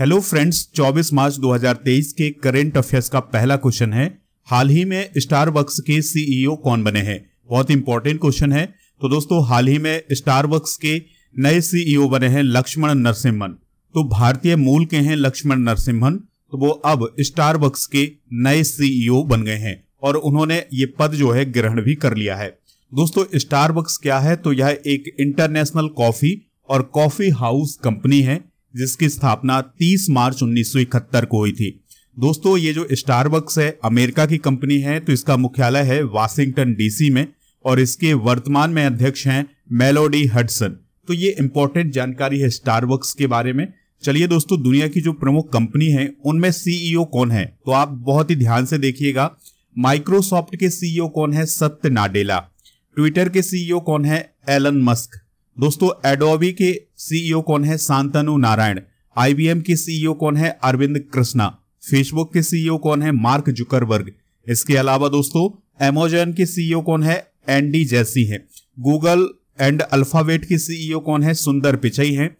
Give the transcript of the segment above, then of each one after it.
hello friends 24 मार्च 2023 के current affairs का पहला क्वेश्चन है हाल ही में स्टारबक्स के सीईओ e कौन बने हैं बहुत इंपॉर्टेंट क्वेश्चन है तो दोस्तों हाल ही में स्टारबक्स के नए सीईओ e बने हैं लक्ष्मण नरसिम्हन तो भारतीय मूल के हैं लक्ष्मण नरसिम्हन तो वो अब स्टारबक्स के नए सीईओ e बन गए हैं और उन्होंने ये पद जो है ग्रहण भी कर लिया है दोस्तों स्टारबक्स क्या है तो यह एक इंटरनेशनल कॉफी और कॉफी हाउस कंपनी है जिसकी स्थापना 30 मार्च उन्नीस को हुई थी दोस्तों ये जो स्टारबक्स है अमेरिका की कंपनी है तो इसका मुख्यालय है वाशिंगटन डीसी में और इसके वर्तमान में अध्यक्ष हैं मेलोडी हडसन तो ये इंपॉर्टेंट जानकारी है स्टारबक्स के बारे में चलिए दोस्तों दुनिया की जो प्रमुख कंपनी है उनमें सीईओ e कौन है तो आप बहुत ही ध्यान से देखिएगा माइक्रोसॉफ्ट के सीईओ e कौन है सत्य नाडेला ट्विटर के सीईओ e कौन है एलन मस्क दोस्तों एडोबी के सीईओ e कौन है सांतनु नारायण आईबीएम के सीईओ e कौन है अरविंद कृष्णा फेसबुक के सीईओ e कौन है मार्क जुकरबर्ग इसके अलावा दोस्तों एमोजन के सीईओ कौन है एंडी जैसी है गूगल एंड अल्फावेट के सीईओ कौन है सुंदर पिचई है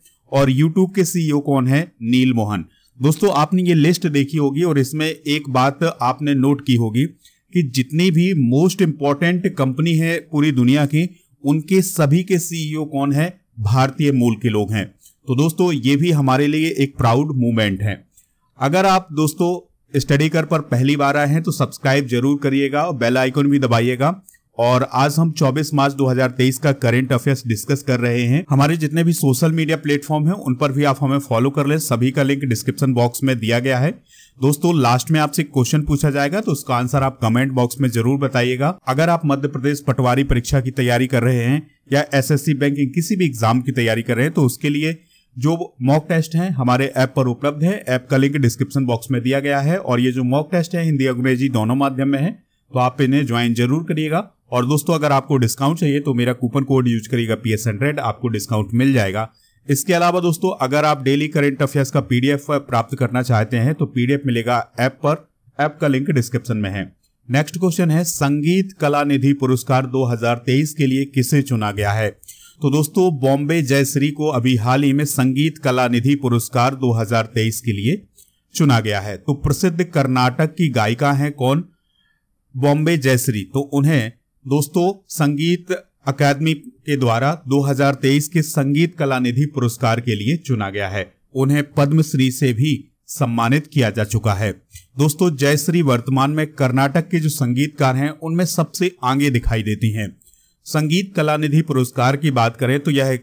और यूट्यूब के सीईओ कौन है नील मोहन दोस्तों आपने ये लिस्ट देखी होगी और इसमें एक बात आपने नोट की होगी कि जितनी भी मोस्ट इंपॉर्टेंट कंपनी है पूरी दुनिया की उनके सभी के सीईओ e कौन है भारतीय मूल के लोग हैं तो दोस्तों ये भी हमारे लिए एक प्राउड मूवमेंट है अगर आप दोस्तों स्टडी कर पर पहली बार आए हैं तो सब्सक्राइब जरूर करिएगा और बेल आइकन भी दबाइएगा और आज हम 24 मार्च 2023 का करंट अफेयर्स डिस्कस कर रहे हैं हमारे जितने भी सोशल मीडिया प्लेटफॉर्म हैं उन पर भी आप हमें फॉलो कर लें सभी का लिंक डिस्क्रिप्शन बॉक्स में दिया गया है दोस्तों लास्ट में आपसे क्वेश्चन पूछा जाएगा तो उसका आंसर आप कमेंट बॉक्स में जरूर बताइएगा अगर आप मध्य प्रदेश पटवारी परीक्षा की तैयारी कर रहे हैं या एस एस सी बैंकिंग किसी भी एग्जाम की तैयारी कर रहे हैं तो उसके लिए जो मॉक टेस्ट है हमारे ऐप पर उपलब्ध है ऐप का लिंक डिस्क्रिप्शन बॉक्स में दिया गया है और ये जो मॉक टेस्ट है हिंदी अंग्रेजी दोनों माध्यम में है तो आप इन्हें ज्वाइन जरूर करिएगा और दोस्तों अगर आपको डिस्काउंट चाहिए तो मेरा कूपन कोड यूज करिएगा पी एस हंड्रेड आपको डिस्काउंट मिल जाएगा इसके अलावा दोस्तों अगर आप डेली करेंट अफेयर्स का पीडीएफ प्राप्त करना चाहते हैं तो पीडीएफ मिलेगा ऐप पर ऐप का लिंक डिस्क्रिप्शन में है नेक्स्ट क्वेश्चन है संगीत कला निधि पुरस्कार 2023 के लिए किसे चुना गया है तो दोस्तों बॉम्बे जयश्री को अभी हाल ही में संगीत कला निधि पुरस्कार 2023 के लिए चुना गया है तो प्रसिद्ध कर्नाटक की गायिका है कौन बॉम्बे जयश्री तो उन्हें दोस्तों संगीत अकादमी के द्वारा 2023 के संगीत कला निधि पुरस्कार के लिए चुना गया है उन्हें पद्मश्री से भी सम्मानित किया जा चुका है दोस्तों जयश्री वर्तमान में कर्नाटक के जो संगीतकार हैं उनमें सबसे आगे दिखाई देती हैं संगीत कला निधि पुरस्कार की बात करें तो यह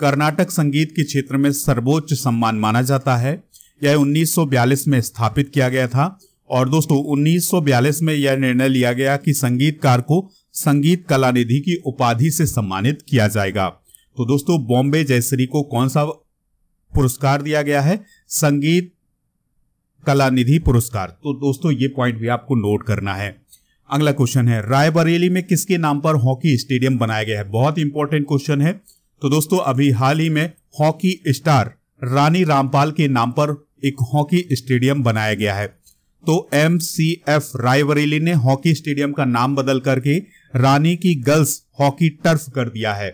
कर्नाटक संगीत के क्षेत्र में सर्वोच्च सम्मान माना जाता है यह 1942 में स्थापित किया गया था और दोस्तों 1942 में यह निर्णय लिया गया कि संगीतकार को संगीत कला निधि की उपाधि से सम्मानित किया जाएगा तो दोस्तों बॉम्बे जयश्री को कौन सा पुरस्कार दिया गया है संगीत कला निधि पुरस्कार तो दोस्तों ये पॉइंट भी आपको नोट करना है अगला क्वेश्चन है रायबरेली में किसके नाम पर हॉकी स्टेडियम बनाया गया है बहुत इंपॉर्टेंट क्वेश्चन है तो दोस्तों अभी हाल ही में हॉकी स्टार रानी रामपाल के नाम पर एक हॉकी स्टेडियम बनाया गया है तो एम सी एफ रायबरेली ने हॉकी स्टेडियम का नाम बदल करके रानी की गर्ल्स हॉकी टर्फ कर दिया है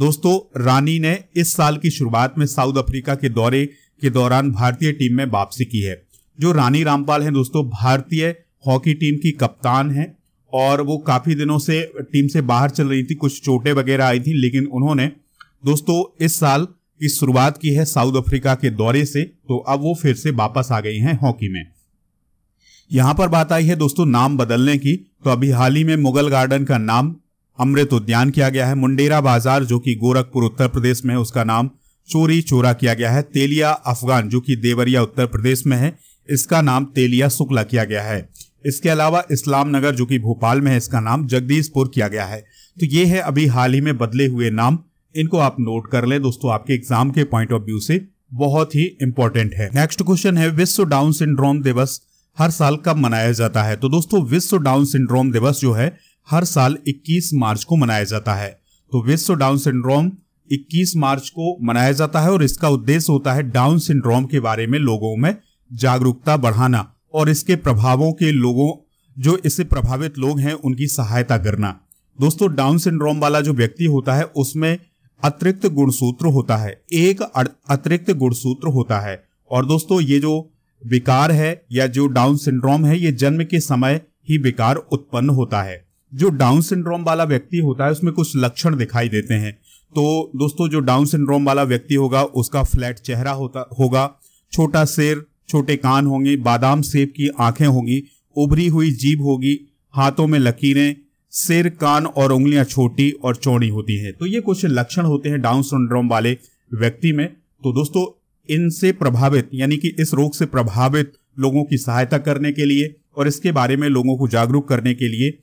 दोस्तों रानी ने इस साल की शुरुआत में साउथ अफ्रीका के दौरे के दौरान भारतीय टीम में वापसी की है जो रानी रामपाल हैं दोस्तों भारतीय हॉकी टीम की कप्तान हैं और वो काफी दिनों से टीम से बाहर चल रही थी कुछ चोटें वगैरह आई थी लेकिन उन्होंने दोस्तों इस साल की शुरुआत की है साउथ अफ्रीका के दौरे से तो अब वो फिर से वापस आ गई हैं हॉकी में यहाँ पर बात आई है दोस्तों नाम बदलने की तो अभी हाल ही में मुगल गार्डन का नाम अमृत उद्यान किया गया है मुंडेरा बाजार जो कि गोरखपुर उत्तर प्रदेश में उसका नाम चोरी चोरा किया गया है तेलिया अफगान जो कि देवरिया उत्तर प्रदेश में है इसका नाम तेलिया शुक्ला किया गया है इसके अलावा इस्लाम नगर जो कि भोपाल में है इसका नाम जगदीशपुर किया गया है तो ये है अभी हाल ही में बदले हुए नाम इनको आप नोट कर लें दोस्तों आपके एग्जाम के पॉइंट ऑफ व्यू से बहुत ही इंपॉर्टेंट है नेक्स्ट क्वेश्चन है विश्व डाउन सिंड्रोम दिवस हर साल कब मनाया जाता है तो दोस्तों विश्व डाउन सिंड्रोम दिवस जो है हर साल 21 मार्च को मनाया जाता है तो विश्व डाउन सिंड्रोम 21 मार्च को मनाया जाता है और इसका उद्देश्य होता है डाउन सिंड्रोम के बारे में लोगों में जागरूकता बढ़ाना और इसके प्रभावों के लोगों जो इससे प्रभावित लोग हैं उनकी सहायता करना दोस्तों डाउन सिंड्रोम वाला जो व्यक्ति होता है उसमें अतिरिक्त गुणसूत्र होता है एक अतिरिक्त गुणसूत्र होता है और दोस्तों ये जो विकार है या जो डाउन सिंड्रोम है ये जन्म के समय ही विकार उत्पन्न होता है जो डाउन सिंड्रोम वाला व्यक्ति होता है उसमें कुछ लक्षण दिखाई देते हैं तो दोस्तों जो डाउन सिंड्रोम वाला व्यक्ति होगा उसका फ्लैट चेहरा होता होगा छोटा सिर छोटे कान होंगे बादाम सेब की आंखें होंगी उभरी हुई जीभ होगी हाथों में लकीरें सिर कान और उंगलियां छोटी और चौड़ी होती हैं तो ये कुछ लक्षण होते हैं डाउन सिंड्रोम वाले व्यक्ति में तो दोस्तों इनसे प्रभावित यानी कि इस रोग से प्रभावित लोगों की सहायता करने के लिए और इसके बारे में लोगों को जागरूक करने के लिए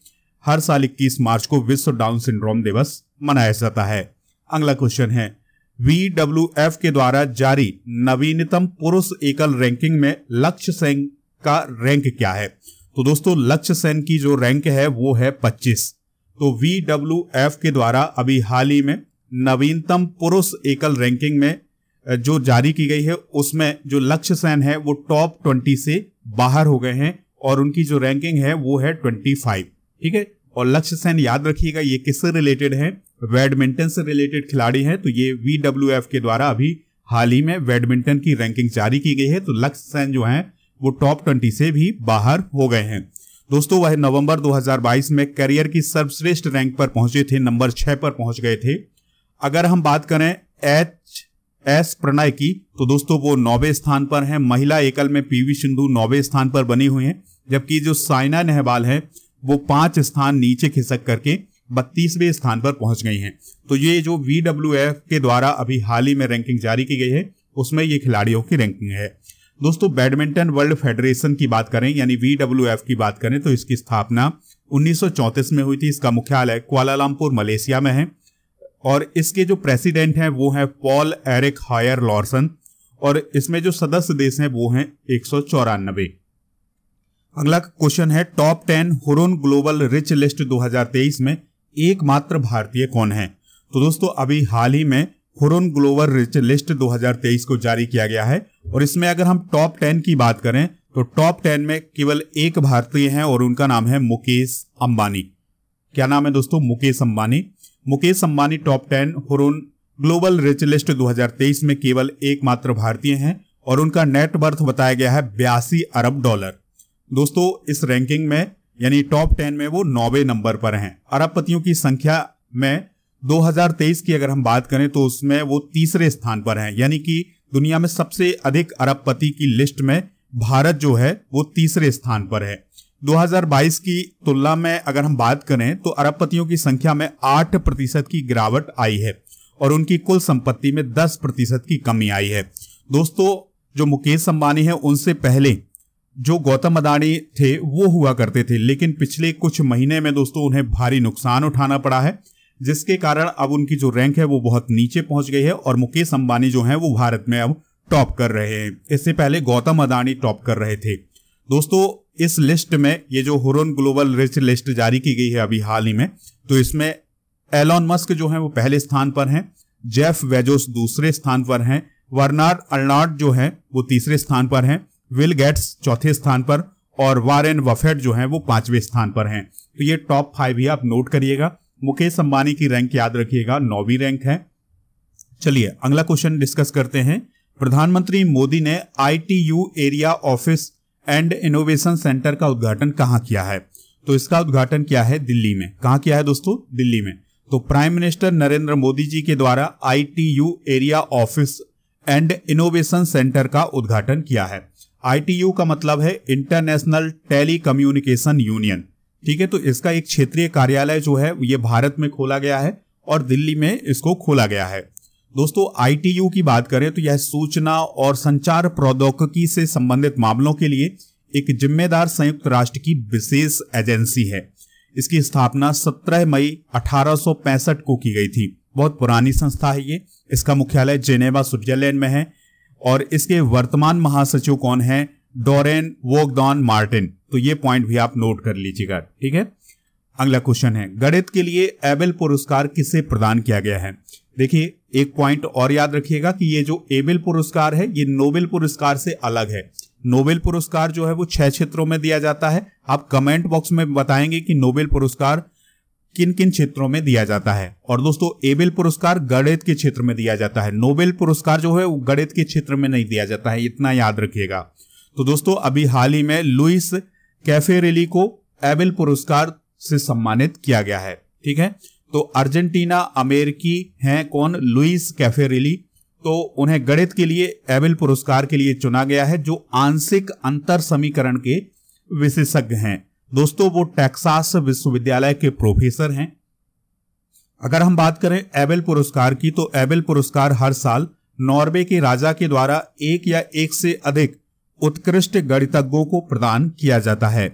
हर साल 21 मार्च को विश्व डाउन सिंड्रोम दिवस मनाया जाता है अगला क्वेश्चन है वी के द्वारा जारी नवीनतम पुरुष एकल रैंकिंग में लक्ष्य सेन का रैंक क्या है तो दोस्तों लक्ष्य सेन की जो रैंक है वो है 25 तो वी के द्वारा अभी हाल ही में नवीनतम पुरुष एकल रैंकिंग में जो जारी की गई है उसमें जो लक्ष्य सैन है वो टॉप ट्वेंटी से बाहर हो गए हैं और उनकी जो रैंकिंग है वो है ट्वेंटी फाइव ठीक है और लक्ष्य सैन याद रखिएगा ये किससे रिलेटेड है बैडमिंटन से रिलेटेड खिलाड़ी हैं तो ये वी के द्वारा अभी हाल ही में बैडमिंटन की रैंकिंग जारी की गई है तो लक्ष्य सैन जो है वो टॉप ट्वेंटी से भी बाहर हो गए हैं दोस्तों वह नवंबर 2022 में करियर की सर्वश्रेष्ठ रैंक पर पहुंचे थे नंबर छह पर पहुंच गए थे अगर हम बात करें एच एस प्रणय की तो दोस्तों वो नौवे स्थान पर हैं महिला एकल में पीवी सिंधु नौवे स्थान पर बनी हुई हैं जबकि जो साइना नेहवाल है वो पांच स्थान नीचे खिसक करके बत्तीसवें स्थान पर पहुंच गई हैं तो ये जो वी के द्वारा अभी हाल ही में रैंकिंग जारी की गई है उसमें ये खिलाड़ियों की रैंकिंग है दोस्तों बैडमिंटन वर्ल्ड फेडरेशन की बात करें यानी वी की बात करें तो इसकी स्थापना उन्नीस में हुई थी इसका मुख्यालय क्वालालमपुर मलेशिया में है और इसके जो प्रेसिडेंट हैं वो हैं पॉल एरिक हायर लॉर्सन और इसमें जो सदस्य देश हैं वो हैं एक अगला क्वेश्चन है top ten Hurun global rich list 2023 में एकमात्र भारतीय कौन है तो दोस्तों अभी हाल ही में हुरुन ग्लोबल रिच लिस्ट 2023 को जारी किया गया है और इसमें अगर हम टॉप टेन की बात करें तो टॉप टेन में केवल एक भारतीय हैं और उनका नाम है मुकेश अंबानी क्या नाम है दोस्तों Mukesh Ambani Mukesh Ambani top ten Hurun global rich list 2023 में केवल एकमात्र भारतीय हैं और उनका नेटवर्थ बताया गया है बयासी अरब डॉलर दोस्तों इस रैंकिंग में यानी टॉप टेन में वो नौवे नंबर पर हैं अरबपतियों की संख्या में 2023 की अगर हम बात करें तो उसमें वो तीसरे स्थान पर हैं यानी कि दुनिया में सबसे अधिक अरबपति की लिस्ट में भारत जो है वो तीसरे स्थान पर है 2022 की तुलना में अगर हम बात करें तो अरबपतियों की संख्या में 8 प्रतिशत की गिरावट आई है और उनकी कुल संपत्ति में 10 प्रतिशत की कमी आई है दोस्तों जो मुकेश अंबानी है उनसे पहले जो गौतम अदानी थे वो हुआ करते थे लेकिन पिछले कुछ महीने में दोस्तों उन्हें भारी नुकसान उठाना पड़ा है जिसके कारण अब उनकी जो रैंक है वो बहुत नीचे पहुंच गई है और मुकेश अंबानी जो है वो भारत में अब टॉप कर रहे हैं इससे पहले गौतम अदानी टॉप कर रहे थे दोस्तों इस लिस्ट में ये जो हुरन ग्लोबल रिच लिस्ट जारी की गई है अभी हाल ही में तो इसमें एलॉन मस्क जो है वो पहले स्थान पर हैं जेफ वेजोस दूसरे स्थान पर हैं वर्नार्ड अर्नार्ड जो है वो तीसरे स्थान पर हैं विल गेट्स चौथे स्थान पर और वारेन वफेट जो है वो पांचवें स्थान पर हैं तो ये टॉप फाइव ही आप नोट करिएगा मुकेश अंबानी की रैंक याद रखिएगा नौवीं रैंक है चलिए अगला क्वेश्चन डिस्कस करते हैं प्रधानमंत्री मोदी ने ITU area office and innovation centre का उद्घाटन कहाँ किया है तो इसका उद्घाटन किया है दिल्ली में कहाँ किया है दोस्तों दिल्ली में तो प्राइम मिनिस्टर नरेंद्र मोदी जी के द्वारा ITU area office and innovation centre का उद्घाटन किया है आईटीयू का मतलब है इंटरनेशनल टेली कम्युनिकेशन यूनियन ठीक है तो इसका एक क्षेत्रीय कार्यालय जो है ये भारत में खोला गया है और दिल्ली में इसको खोला गया है दोस्तों आईटीयू की बात करें तो यह सूचना और संचार प्रौद्योगिकी से संबंधित मामलों के लिए एक जिम्मेदार संयुक्त राष्ट्र की विशेष एजेंसी है इसकी स्थापना 17 मई 1865 को की गई थी बहुत पुरानी संस्था है ये इसका मुख्यालय जेनेवा स्विट्जरलैंड में है और इसके वर्तमान महासचिव कौन है डोरेन वोगदॉन मार्टिन तो ये पॉइंट भी आप नोट कर लीजिएगा ठीक है अगला क्वेश्चन है गणित के लिए एबल पुरस्कार किसे प्रदान किया गया है देखिए एक पॉइंट और याद रखिएगा कि ये जो एबेल पुरस्कार है ये नोबेल पुरस्कार से अलग है नोबेल पुरस्कार जो है वो छह क्षेत्रों में दिया जाता है आप कमेंट बॉक्स में बताएंगे कि नोबेल पुरस्कार किन किन क्षेत्रों में दिया जाता है और दोस्तों एबेल पुरस्कार गणित के क्षेत्र में दिया जाता है नोबेल पुरस्कार जो है वो गणित के क्षेत्र में नहीं दिया जाता है इतना याद रखिएगा तो दोस्तों अभी हाल ही में लुइस कैफेरेली को एबेल पुरस्कार से सम्मानित किया गया है ठीक है तो अर्जेंटीना अमेरिकी हैं कौन लुइस कैफेरिली तो उन्हें गणित के लिए एबिल पुरस्कार के लिए चुना गया है जो आंशिक अंतर समीकरण के विशेषज्ञ हैं दोस्तों वो टेक्सास विश्वविद्यालय के प्रोफेसर हैं अगर हम बात करें एबेल पुरस्कार की तो एबिल पुरस्कार हर साल नॉर्वे के राजा के द्वारा एक या एक से अधिक उत्कृष्ट गणितज्ञों को प्रदान किया जाता है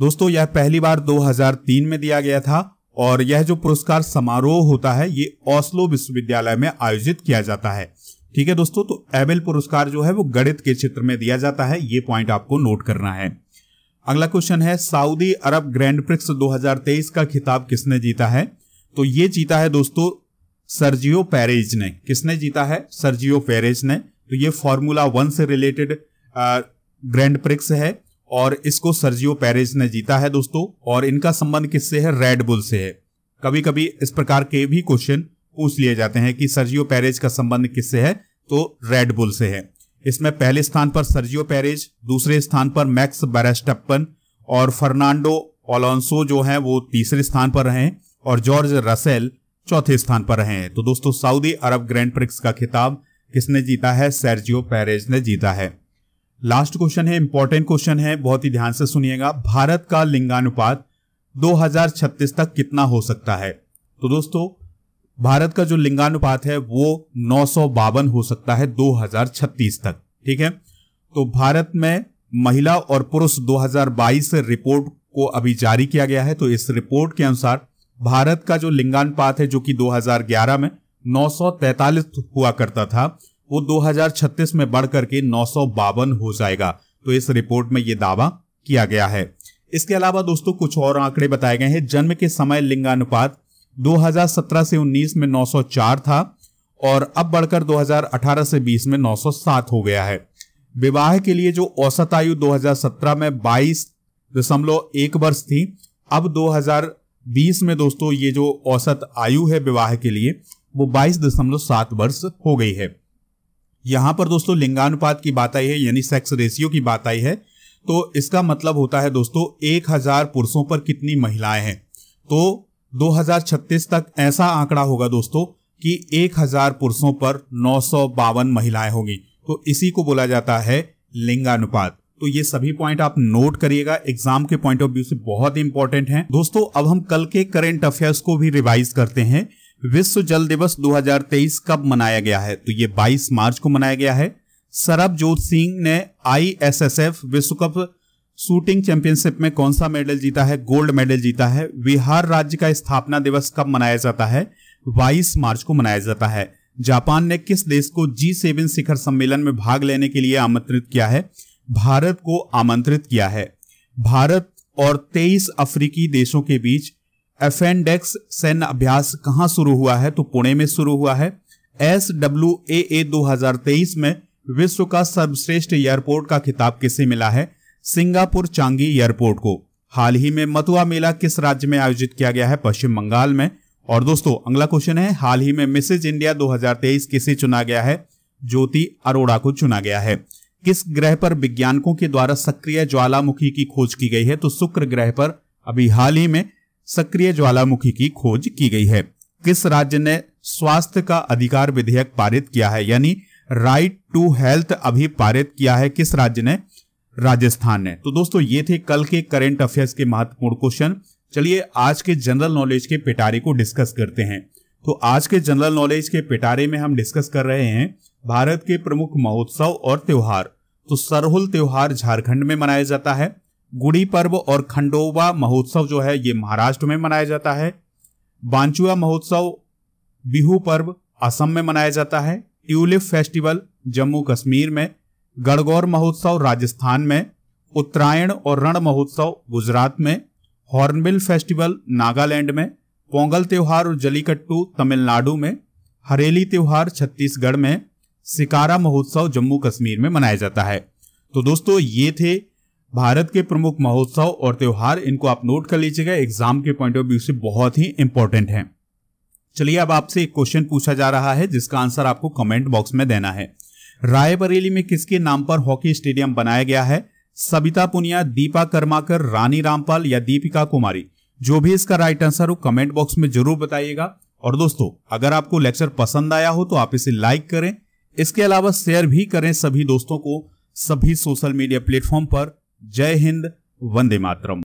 दोस्तों यह पहली बार 2003 में दिया गया था और यह जो पुरस्कार समारोह होता है ये ओस्लो विश्वविद्यालय में आयोजित किया जाता है ठीक है दोस्तों तो एबेल पुरस्कार जो है वो गणित के क्षेत्र में दिया जाता है ये पॉइंट आपको नोट करना है अगला क्वेश्चन है सऊदी अरब ग्रैंड प्रिक्स 2023 का खिताब किसने जीता है तो ये जीता है दोस्तों सर्जियो पेरेज ने किसने जीता है सर्जियो पेरेज ने तो ये फॉर्मूला वन से रिलेटेड ग्रैंड प्रिक्स है और इसको सर्जियो पेरेज ने जीता है दोस्तों और इनका संबंध किससे है रेडबुल से है कभी कभी इस प्रकार के भी क्वेश्चन पूछ लिए जाते हैं कि सर्जियो पेरेज का संबंध किससे है तो रेड बुल से है इसमें पहले स्थान पर सर्जियो पेरेज दूसरे स्थान पर मैक्स बैरेस्टप्पन और फर्नांडो ओलोंसो जो हैं वो तीसरे स्थान पर रहे और जॉर्ज रसेल चौथे स्थान पर रहे हैं तो दोस्तों सऊदी अरब ग्रैंड प्रिक्स का खिताब किसने जीता है सर्जियो पेरेज ने जीता है लास्ट क्वेश्चन है इंपॉर्टेंट क्वेश्चन है बहुत ही ध्यान से सुनिएगा भारत का लिंगानुपात 2036 तक कितना हो सकता है तो दोस्तों भारत का जो लिंगानुपात है वो नौ हो सकता है 2036 तक ठीक है तो भारत में महिला और पुरुष 2022 रिपोर्ट को अभी जारी किया गया है तो इस रिपोर्ट के अनुसार भारत का जो लिंगानुपात है जो कि 2011 में नौ हुआ करता था वो 2036 में बढ़ करके नौ हो जाएगा तो इस रिपोर्ट में ये दावा किया गया है इसके अलावा दोस्तों कुछ और आंकड़े बताए गए हैं जन्म के समय लिंगानुपात 2017 से 19 में 904 था और अब बढ़कर 2018 से 20 में 907 हो गया है विवाह के लिए जो औसत आयु 2017 में 22 दशमलव एक वर्ष थी अब 2020 में दोस्तों ये जो औसत आयु है विवाह के लिए वो 22 दशमलव सात वर्ष हो गई है यहां पर दोस्तों लिंगानुपात की बात आई है यानी सेक्स रेशियो की बात आई है तो इसका मतलब होता है दोस्तों एक हजार पुरुषों पर कितनी महिलाएं हैं तो 2036 तक ऐसा आंकड़ा होगा दोस्तों कि हजार पुरुषों पर नौ महिलाएं होंगी तो इसी को बोला जाता है लिंगानुपात तो ये सभी पॉइंट आप नोट करिएगा एग्जाम के पॉइंट ऑफ व्यू से बहुत इंपॉर्टेंट है दोस्तों अब हम कल के करेंट अफेयर्स को भी रिवाइज करते हैं विश्व जल दिवस 2023 कब मनाया गया है तो ये 22 मार्च को मनाया गया है सरबजोत सिंह ने आई एस एस एफ विश्व कप शूटिंग चैंपियनशिप में कौन सा मेडल जीता है गोल्ड मेडल जीता है बिहार राज्य का स्थापना दिवस कब मनाया जाता है 22 मार्च को मनाया जाता है जापान ने किस देश को जी सेवन शिखर सम्मेलन में भाग लेने के लिए आमंत्रित किया है भारत को आमंत्रित किया है भारत और 23 अफ्रीकी देशों के बीच एफ एंड एक्स सैन्य अभ्यास कहाँ शुरू हुआ है तो पुणे में शुरू हुआ है एस डब्ल्यू ए ए दो हजार तेईस में विश्व का सर्वश्रेष्ठ एयरपोर्ट का खिताब किसे मिला है सिंगापुर चांगी एयरपोर्ट को हाल ही में मतुआ मेला किस राज्य में आयोजित किया गया है पश्चिम बंगाल में और दोस्तों अगला क्वेश्चन है हाल ही में मिसेज इंडिया 2023 किसे चुना गया है ज्योति अरोड़ा को चुना गया है किस ग्रह पर वैज्ञानिकों के द्वारा सक्रिय ज्वालामुखी की खोज की गई है तो शुक्र ग्रह पर अभी हाल ही में सक्रिय ज्वालामुखी की खोज की गई है किस राज्य ने स्वास्थ्य का अधिकार विधेयक पारित किया है यानी राइट टू हेल्थ अभी पारित किया है किस राज्य ने राजस्थान ने तो दोस्तों ये थे कल के करेंट अफेयर्स के महत्वपूर्ण क्वेश्चन चलिए आज के जनरल नॉलेज के पिटारे को डिस्कस करते हैं तो आज के जनरल नॉलेज के पिटारे में हम डिस्कस कर रहे हैं भारत के प्रमुख महोत्सव और त्योहार तो सरहुल त्योहार झारखंड में मनाया जाता है गुड़ी पर्व और खंडोवा महोत्सव जो है ये महाराष्ट्र में मनाया जाता है बांचुआ महोत्सव बिहू पर्व असम में मनाया जाता है ट्यूलिप फेस्टिवल जम्मू कश्मीर में गणगौर महोत्सव राजस्थान में उत्तरायण और रण महोत्सव गुजरात में हॉर्नबिल फेस्टिवल नागालैंड में पोंगल त्योहार और जलीकट्टू तमिलनाडु में हरेली त्योहार छत्तीसगढ़ में सिकारा महोत्सव जम्मू कश्मीर में मनाया जाता है तो दोस्तों ये थे भारत के प्रमुख महोत्सव और त्योहार इनको आप नोट कर लीजिएगा एग्जाम के पॉइंट ऑफ व्यू से बहुत ही इंपॉर्टेंट है चलिए अब आपसे एक क्वेश्चन पूछा जा रहा है जिसका आंसर आपको कमेंट बॉक्स में देना है रायबरेली में किसके नाम पर हॉकी स्टेडियम बनाया गया है सबिता पुनिया दीपा कर्माकर रानी रामपाल या दीपिका कुमारी जो भी इसका राइट आंसर हो कमेंट बॉक्स में जरूर बताइएगा और दोस्तों अगर आपको लेक्चर पसंद आया हो तो आप इसे लाइक करें इसके अलावा शेयर भी करें सभी दोस्तों को सभी सोशल मीडिया प्लेटफॉर्म पर जय हिंद वंदे मातरम